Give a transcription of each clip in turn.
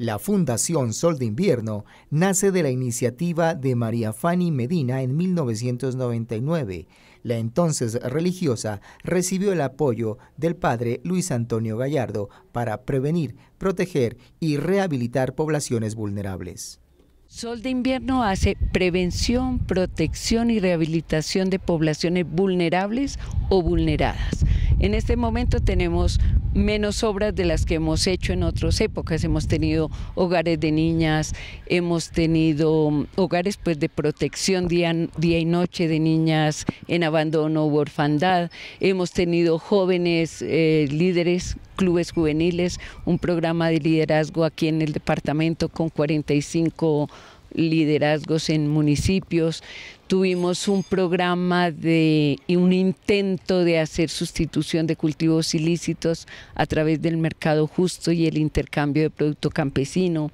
La Fundación Sol de Invierno nace de la iniciativa de María Fanny Medina en 1999. La entonces religiosa recibió el apoyo del padre Luis Antonio Gallardo para prevenir, proteger y rehabilitar poblaciones vulnerables. Sol de Invierno hace prevención, protección y rehabilitación de poblaciones vulnerables o vulneradas. En este momento tenemos menos obras de las que hemos hecho en otras épocas. Hemos tenido hogares de niñas, hemos tenido mm, hogares pues, de protección día, y noche de niñas en abandono u orfandad. Hemos tenido jóvenes eh, líderes, clubes juveniles, un programa de liderazgo aquí en el departamento con 45 liderazgos en municipios, tuvimos un programa de y un intento de hacer sustitución de cultivos ilícitos a través del mercado justo y el intercambio de producto campesino.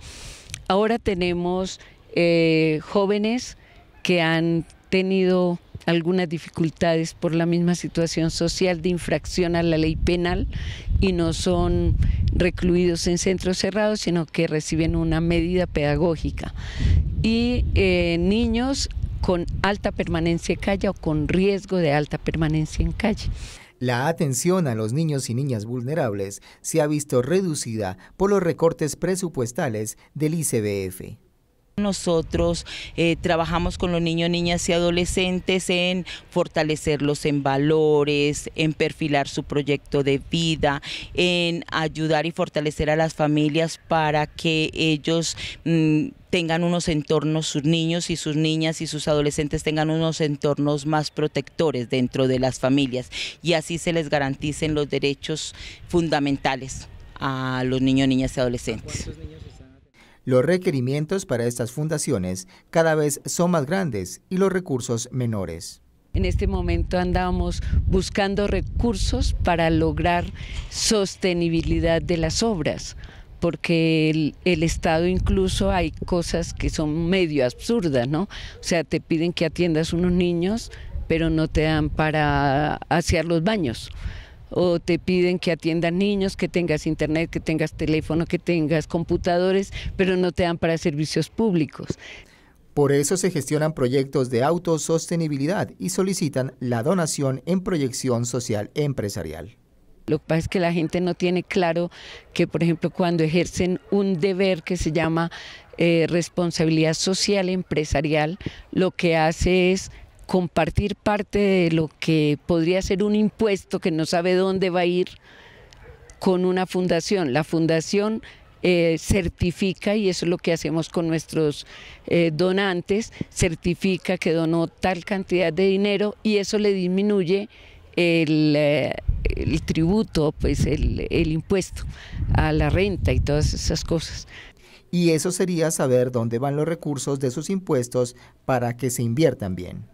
Ahora tenemos eh, jóvenes que han tenido algunas dificultades por la misma situación social de infracción a la ley penal y no son recluidos en centros cerrados, sino que reciben una medida pedagógica. Y eh, niños con alta permanencia en calle o con riesgo de alta permanencia en calle. La atención a los niños y niñas vulnerables se ha visto reducida por los recortes presupuestales del ICBF. Nosotros eh, trabajamos con los niños, niñas y adolescentes en fortalecerlos en valores, en perfilar su proyecto de vida, en ayudar y fortalecer a las familias para que ellos mm, tengan unos entornos, sus niños y sus niñas y sus adolescentes tengan unos entornos más protectores dentro de las familias y así se les garanticen los derechos fundamentales a los niños, niñas y adolescentes. Los requerimientos para estas fundaciones cada vez son más grandes y los recursos menores. En este momento andamos buscando recursos para lograr sostenibilidad de las obras, porque el, Estado incluso hay cosas que son medio absurdas, ¿no? O sea, te piden que atiendas unos niños, pero no te dan para hacer los baños o te piden que atiendan niños, que tengas internet, que tengas teléfono, que tengas computadores, pero no te dan para servicios públicos. Por eso se gestionan proyectos de autosostenibilidad y solicitan la donación en proyección social empresarial. Lo que pasa es que la gente no tiene claro que, por ejemplo, cuando ejercen un deber que se llama eh, responsabilidad social empresarial, lo que hace es compartir parte de lo que podría ser un impuesto que no sabe dónde va a ir con una fundación. La fundación eh, certifica, y eso es lo que hacemos con nuestros eh, donantes, certifica que donó tal cantidad de dinero y eso le disminuye eh, el, tributo, pues el, el impuesto a la renta y todas esas cosas. Y eso sería saber dónde van los recursos de sus impuestos para que se inviertan bien.